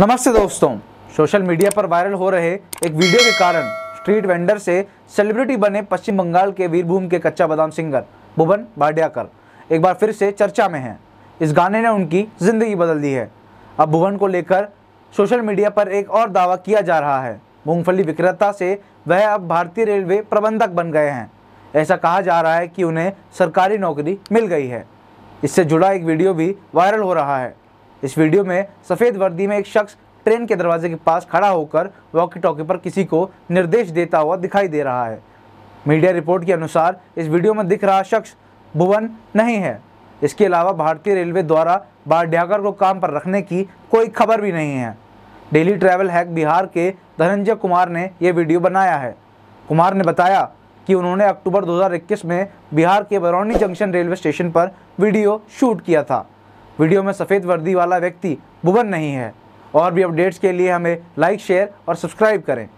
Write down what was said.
नमस्ते दोस्तों social media पर वायरल हो रहे एक वीडियो के कारण स्ट्रीट वेंडर से सेलिब्रिटी बने पश्चिम बंगाल के वीरभूम के कच्चा बादाम सिंगर भुवन भाड्याकर एक बार फिर से चर्चा में हैं इस गाने ने उनकी ज़िंदगी बदल दी है अब भुवन को लेकर सोशल मीडिया पर एक और दावा किया जा रहा है मूंगफली विक्रेता से वह अब भारतीय रेलवे प्रबंधक बन गए हैं ऐसा कहा जा रहा है कि उन्हें सरकारी नौकरी मिल गई है इससे जुड़ा एक वीडियो भी वायरल हो रहा है इस वीडियो में सफ़ेद वर्दी में एक शख्स ट्रेन के दरवाजे के पास खड़ा होकर वॉकी टॉकी पर किसी को निर्देश देता हुआ दिखाई दे रहा है मीडिया रिपोर्ट के अनुसार इस वीडियो में दिख रहा शख्स भुवन नहीं है इसके अलावा भारतीय रेलवे द्वारा बाढ़ को काम पर रखने की कोई खबर भी नहीं है डेली ट्रैवल हैक बिहार के धनंजय कुमार ने यह वीडियो बनाया है कुमार ने बताया कि उन्होंने अक्टूबर 2021 में बिहार के बरौनी जंक्शन रेलवे स्टेशन पर वीडियो शूट किया था वीडियो में सफ़ेद वर्दी वाला व्यक्ति भुवन नहीं है और भी अपडेट्स के लिए हमें लाइक शेयर और सब्सक्राइब करें